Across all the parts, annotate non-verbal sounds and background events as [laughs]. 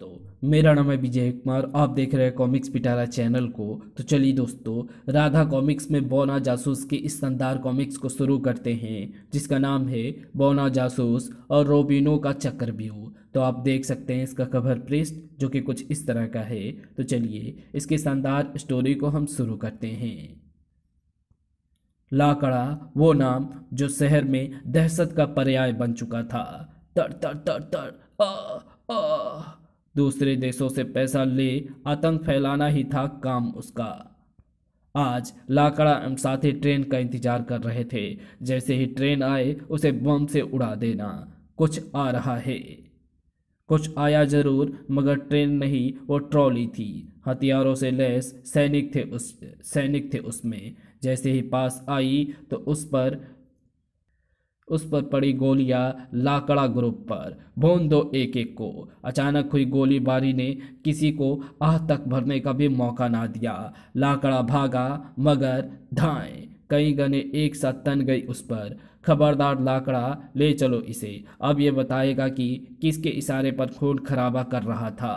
तो मेरा नाम है विजय कुमार आप देख रहे हैं कॉमिक्स पिटारा चैनल को तो चलिए दोस्तों राधा कॉमिक्स में बौना जासूस के इस शानदार कॉमिक्स को शुरू करते हैं जिसका नाम है बौना जासूस और रोबिनो का चक्रव्यूह तो आप देख सकते हैं इसका कवर पृष्ठ जो कि कुछ इस तरह का है तो चलिए इसके शानदार स्टोरी को हम शुरू करते हैं लाकड़ा वो नाम जो शहर में दहशत का पर्याय बन चुका था तर तर तर तर आ, आ, दूसरे देशों से पैसा ले आतंक फैलाना ही था काम उसका आज लाकड़ा एम साथी ट्रेन का इंतजार कर रहे थे जैसे ही ट्रेन आए उसे बम से उड़ा देना कुछ आ रहा है कुछ आया जरूर मगर ट्रेन नहीं वो ट्रॉली थी हथियारों से लैस सैनिक थे उस सैनिक थे उसमें जैसे ही पास आई तो उस पर उस पर पड़ी गोलियां लाकड़ा ग्रुप पर भून दो एक एक को अचानक हुई गोलीबारी ने किसी को आह तक भरने का भी मौका ना दिया लाकड़ा भागा मगर धाए कई गने एक साथ तन गई उस पर खबरदार लाकड़ा ले चलो इसे अब ये बताएगा कि किसके इशारे पर खून खराबा कर रहा था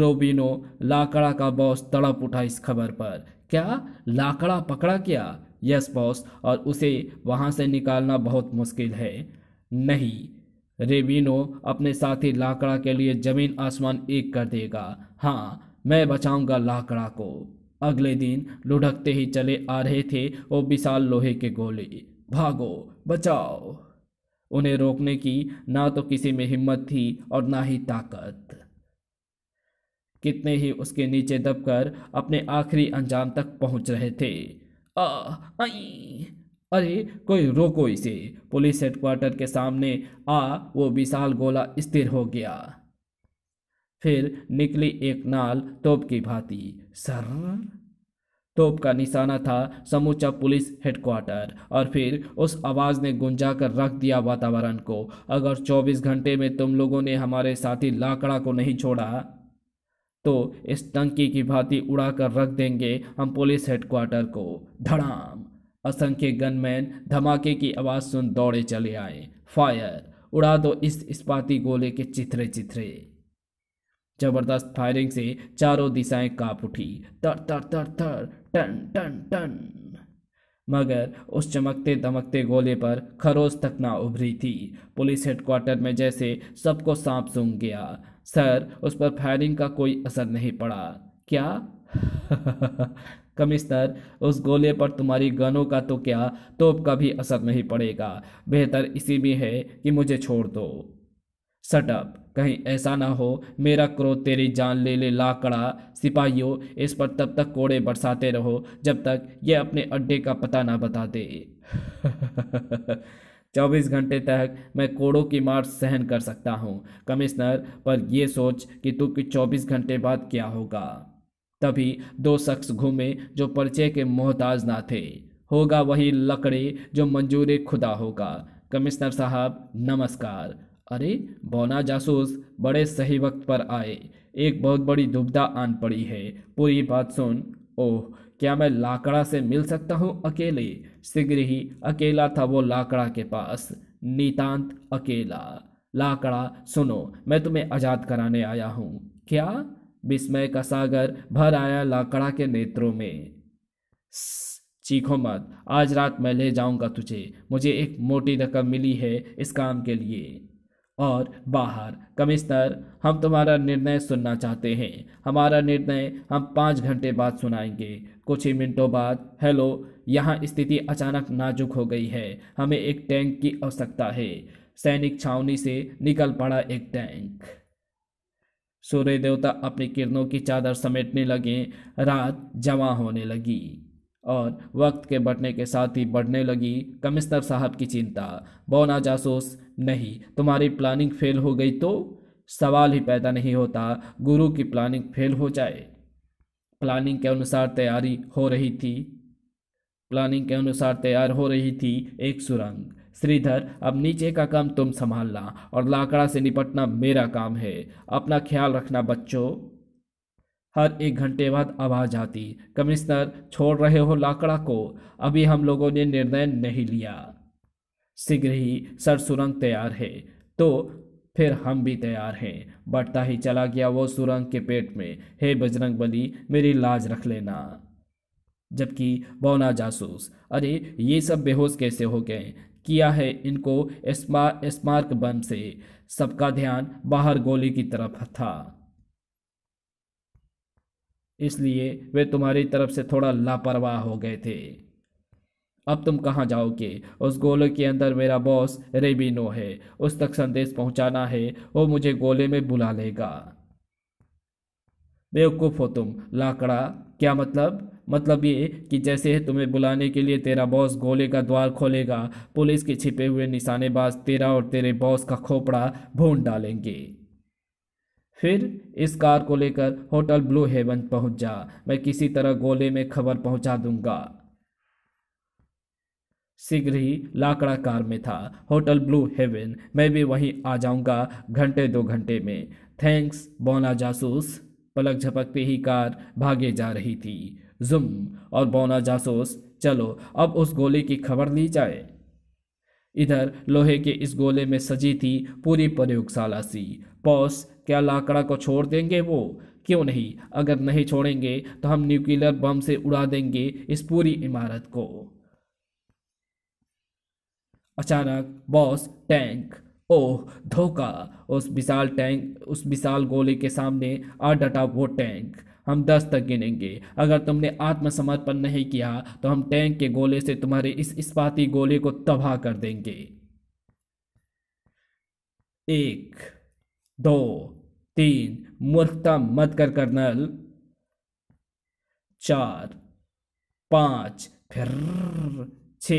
रोबिनो लाकड़ा का बॉस तड़प उठा इस खबर पर क्या लाकड़ा पकड़ा क्या यस बॉस और उसे वहाँ से निकालना बहुत मुश्किल है नहीं रेबिनो अपने साथी लाकड़ा के लिए ज़मीन आसमान एक कर देगा हाँ मैं बचाऊंगा लाकड़ा को अगले दिन लुढ़कते ही चले आ रहे थे वो विशाल लोहे के गोले भागो बचाओ उन्हें रोकने की ना तो किसी में हिम्मत थी और ना ही ताकत कितने ही उसके नीचे दबकर अपने आखिरी अंजाम तक पहुंच रहे थे आई अरे कोई रोको इसे पुलिस हेडक्वार्टर के सामने आ वो विशाल गोला स्थिर हो गया फिर निकली एक नाल तोप की भांति सर तोप का निशाना था समूचा पुलिस हेडक्वार्टर और फिर उस आवाज़ ने गुंजा कर रख दिया वातावरण को अगर 24 घंटे में तुम लोगों ने हमारे साथी लाकड़ा को नहीं छोड़ा तो इस टंकी की भांति उड़ाकर रख देंगे हम पुलिस हेडक्वार्टर को धड़ाम असंख्य गनमैन धमाके की आवाज़ सुन दौड़े चले आए फायर उड़ा दो इस इस्पाती गोले के चिथरे चिथरे जबरदस्त फायरिंग से चारों दिशाएं कांप उठी तर तर तर तर टन टन टन मगर उस चमकते दमकते गोले पर खरोज तक ना उभरी थी पुलिस हेडक्वार्टर में जैसे सबको सांप सूंघ गया सर उस पर फायरिंग का कोई असर नहीं पड़ा क्या [laughs] कमिश्नर उस गोले पर तुम्हारी गनों का तो क्या तोप का भी असर नहीं पड़ेगा बेहतर इसी में है कि मुझे छोड़ दो सटअप कहीं ऐसा ना हो मेरा क्रोध तेरी जान ले ले ला कड़ा सिपाहियों इस पर तब तक कोड़े बरसाते रहो जब तक यह अपने अड्डे का पता ना बता दे [laughs] 24 घंटे तक मैं कोड़ों की मार सहन कर सकता हूँ कमिश्नर पर यह सोच कि तू कि 24 घंटे बाद क्या होगा तभी दो शख्स घूमे जो पर्चे के मोहताज ना थे होगा वही लकड़े जो मंजूर खुदा होगा कमिश्नर साहब नमस्कार अरे बौना जासूस बड़े सही वक्त पर आए एक बहुत बड़ी दुबदा आन पड़ी है पूरी बात सुन ओह क्या मैं लाकड़ा से मिल सकता हूँ अकेले शीघ्र ही अकेला था वो लाकड़ा के पास नितांत अकेला लाकड़ा सुनो मैं तुम्हें आज़ाद कराने आया हूँ क्या विस्मय का सागर भर आया लाकड़ा के नेत्रों में चीखो मत आज रात मैं ले जाऊंगा तुझे मुझे एक मोटी रकम मिली है इस काम के लिए और बाहर कमिश्नर हम तुम्हारा निर्णय सुनना चाहते हैं हमारा निर्णय हम पाँच घंटे बाद सुनाएंगे कुछ ही मिनटों बाद हेलो यहाँ स्थिति अचानक नाजुक हो गई है हमें एक टैंक की आवश्यकता है सैनिक छावनी से निकल पड़ा एक टैंक सूर्य देवता अपनी किरणों की चादर समेटने लगे रात जमा होने लगी और वक्त के बढ़ने के साथ ही बढ़ने लगी कमिश्नर साहब की चिंता बौना जासूस नहीं तुम्हारी प्लानिंग फेल हो गई तो सवाल ही पैदा नहीं होता गुरु की प्लानिंग फेल हो जाए प्लानिंग के अनुसार तैयारी हो रही थी प्लानिंग के अनुसार तैयार हो रही थी एक सुरंग श्रीधर अब नीचे का काम तुम संभालना और लाकड़ा से निपटना मेरा काम है अपना ख्याल रखना बच्चों हर एक घंटे बाद आवाज़ आती कमिश्नर छोड़ रहे हो लाकड़ा को अभी हम लोगों ने निर्णय नहीं लिया शीघ्र ही सर सुरंग तैयार है तो फिर हम भी तैयार हैं बढ़ता ही चला गया वो सुरंग के पेट में हे बजरंग बली मेरी लाज रख लेना जबकि बौना जासूस अरे ये सब बेहोश कैसे हो गए किया है इनको स्मार्क बम से सबका ध्यान बाहर गोली की तरफ था इसलिए वे तुम्हारी तरफ से थोड़ा लापरवाह हो गए थे अब तुम कहाँ जाओगे उस गोले के अंदर मेरा बॉस रेबिनो है उस तक संदेश पहुँचाना है वो मुझे गोले में बुला लेगा बेवकूफ़ हो तुम लाकड़ा क्या मतलब मतलब ये कि जैसे ही तुम्हें बुलाने के लिए तेरा बॉस गोले का द्वार खोलेगा पुलिस के छिपे हुए निशानेबाज तेरा और तेरे बॉस का खोपड़ा भून डालेंगे फिर इस कार को लेकर होटल ब्लू हेवन पहुंच जा मैं किसी तरह गोले में खबर पहुंचा दूंगा शीघ्र ही लाकड़ा कार में था होटल ब्लू हेवन मैं भी वहीं आ जाऊंगा घंटे दो घंटे में थैंक्स बौना जासूस पलक झपकते ही कार भागे जा रही थी जुम और बौना जासूस चलो अब उस गोले की खबर ली जाए इधर लोहे के इस गोले में सजी थी पूरी प्रयोगशाला सी बॉस क्या लाकड़ा को छोड़ देंगे वो क्यों नहीं अगर नहीं छोड़ेंगे तो हम न्यूक्लियर बम से उड़ा देंगे इस पूरी इमारत को अचानक बॉस टैंक ओह धोखा उस विशाल टैंक उस विशाल गोले के सामने आ डटा वो टैंक हम दस तक गिनेंगे अगर तुमने आत्मसमर्पण नहीं किया तो हम टैंक के गोले से तुम्हारे इस इस्पाती गोले को तबाह कर देंगे एक दो तीन मूर्खता मत कर कर्नल चार पांच फिर छ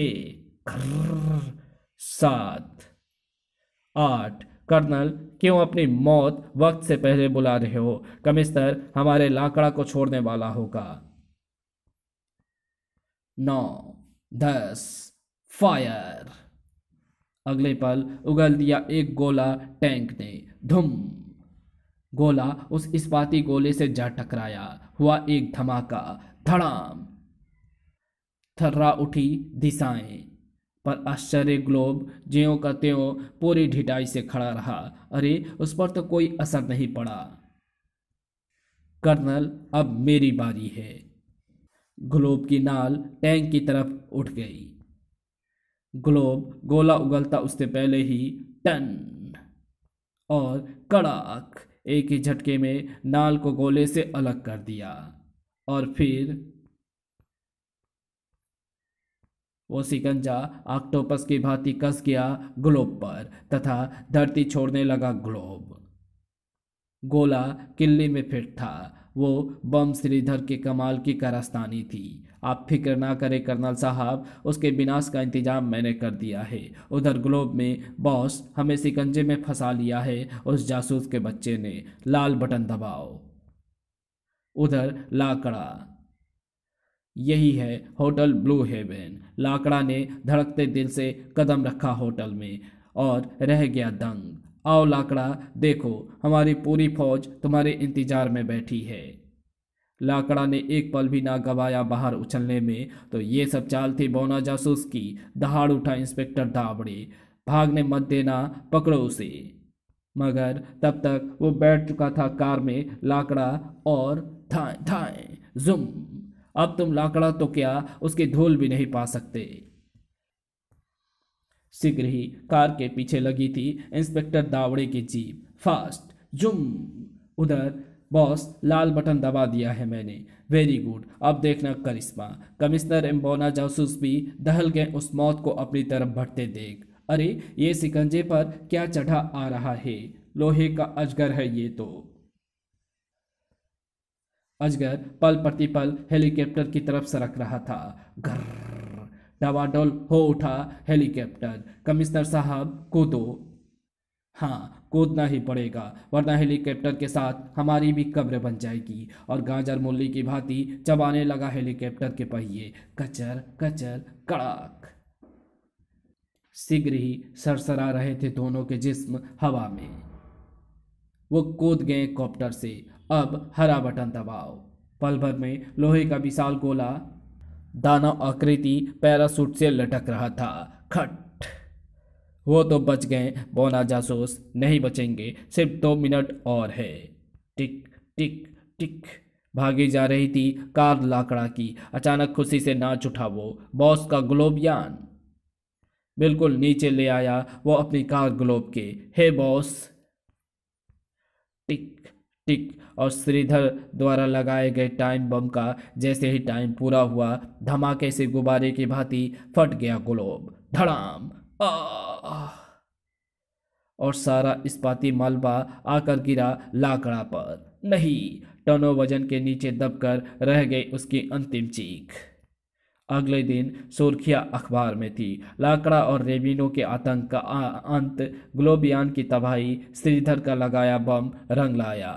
सात आठ कर्नल क्यों अपनी मौत वक्त से पहले बुला रहे हो कमिश्नर हमारे लाकड़ा को छोड़ने वाला होगा नौ दस फायर अगले पल उगल दिया एक गोला टैंक ने धुम गोला उस इस्पाती गोले से जा टकराया हुआ एक धमाका धड़ाम थर्रा उठी दिशाएं पर आश्चर्य ग्लोब ज्यों का त्यों पूरी ढिटाई से खड़ा रहा अरे उस पर तो कोई असर नहीं पड़ा कर्नल अब मेरी बारी है ग्लोब की नाल टैंक की तरफ उठ गई ग्लोब गोला उगलता उससे पहले ही टन और कड़ाक एक ही झटके में नाल को गोले से अलग कर दिया और फिर वो सिकंजा ऑक्टोपस की भांति कस गया ग्लोब पर तथा धरती छोड़ने लगा ग्लोब गोला किल्ली में फिट था वो बम श्रीधर के कमाल की करस्तानी थी आप फिक्र ना करें कर्नल साहब उसके विनाश का इंतजाम मैंने कर दिया है उधर ग्लोब में बॉस हमें सिकंजे में फंसा लिया है उस जासूस के बच्चे ने लाल बटन दबाओ उधर लाकड़ा यही है होटल ब्लू हेवन लाकड़ा ने धड़कते दिल से कदम रखा होटल में और रह गया दंग आओ लाकड़ा देखो हमारी पूरी फौज तुम्हारे इंतजार में बैठी है लाकड़ा ने एक पल भी ना गवाया बाहर उछलने में तो ये सब चाल थी बोना जासूस की दहाड़ उठा इंस्पेक्टर दाबड़े भागने मत देना पकड़ो उसे मगर तब तक वो बैठ चुका था कार में लाकड़ा और थाए थाए जुम अब तुम लाकड़ा तो क्या उसके धूल भी नहीं पा सकते शीघ्र ही कार के पीछे लगी थी इंस्पेक्टर दावड़े की जीप फास्ट जुम उधर बॉस लाल बटन दबा दिया है मैंने वेरी गुड अब देखना करिश्मा कमिश्नर एम्बोना जासूस भी दहल गए उस मौत को अपनी तरफ बढ़ते देख अरे ये सिकंजे पर क्या चढ़ा आ रहा है लोहे का अजगर है ये तो अजगर पल प्रतिपल हेलीकॉप्टर की तरफ सरक रहा था घर डवाडोल हो उठा हेलीकॉप्टर कमिश्नर साहब कूदो हाँ कूदना ही पड़ेगा वरना हेलीकॉप्टर के साथ हमारी भी कब्र बन जाएगी और गाजर मुरली की भांति चबाने लगा हेलीकॉप्टर के पहिए कचर कचर कड़ाक शीघ्र ही सरसरा रहे थे दोनों के जिस्म हवा में वो कूद गए कॉप्टर से अब हरा बटन दबाओ पल भर में लोहे का विशाल गोला दानव आकृति पैरासूट से लटक रहा था खट वो तो बच गए बोना जासूस नहीं बचेंगे सिर्फ दो मिनट और है टिक टिक टिक भागी जा रही थी कार लाकड़ा की अचानक खुशी से नाच उठा वो बॉस का ग्लोबियान बिल्कुल नीचे ले आया वो अपनी कार ग्लोब के हे बॉस टिक टिक और श्रीधर द्वारा लगाए गए टाइम बम का जैसे ही टाइम पूरा हुआ धमाके से गुब्बारे की भांति फट गया ग्लोब धड़ाम और सारा इस्पाती मलबा आकर गिरा लाकड़ा पर नहीं टनों वजन के नीचे दबकर रह गई उसकी अंतिम चीख अगले दिन सुर्खियां अखबार में थी लाकड़ा और रेबिनो के आतंक का अंत ग्लोबियान की तबाही श्रीधर का लगाया बम रंग लाया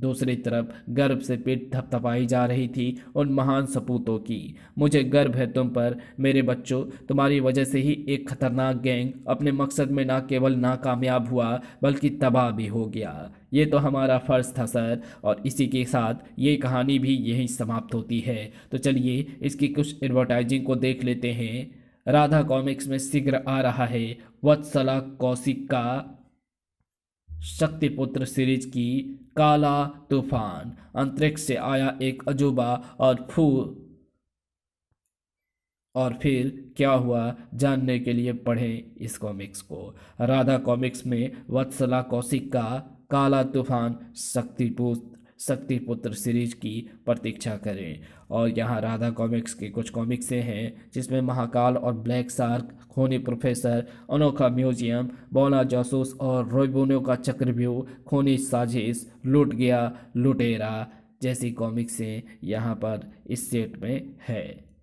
दूसरी तरफ गर्भ से पीठ थपथपाई जा रही थी उन महान सपूतों की मुझे गर्व है तुम पर मेरे बच्चों तुम्हारी वजह से ही एक खतरनाक गैंग अपने मकसद में ना केवल नाकामयाब हुआ बल्कि तबाह भी हो गया ये तो हमारा फ़र्ज़ था सर और इसी के साथ ये कहानी भी यहीं समाप्त होती है तो चलिए इसकी कुछ एडवर्टाइजिंग को देख लेते हैं राधा कॉमिक्स में शीघ्र आ रहा है वत्सला कौशिक का शक्तिपुत्र सीरीज की काला तूफान अंतरिक्ष से आया एक अजूबा और फू और फिर क्या हुआ जानने के लिए पढ़ें इस कॉमिक्स को राधा कॉमिक्स में वत्सला कौशिक का काला तूफान शक्तिपुत्र शक्ति पुत्र सीरीज की प्रतीक्षा करें और यहाँ राधा कॉमिक्स के कुछ कॉमिक्सें हैं जिसमें महाकाल और ब्लैक सार्क खूनी प्रोफेसर अनोखा म्यूजियम बोला जासूस और रोयबोनो का चक्रव्यूह खूनी साजिश लूट गया लुटेरा जैसी कॉमिक्सें यहाँ पर इस सेट में है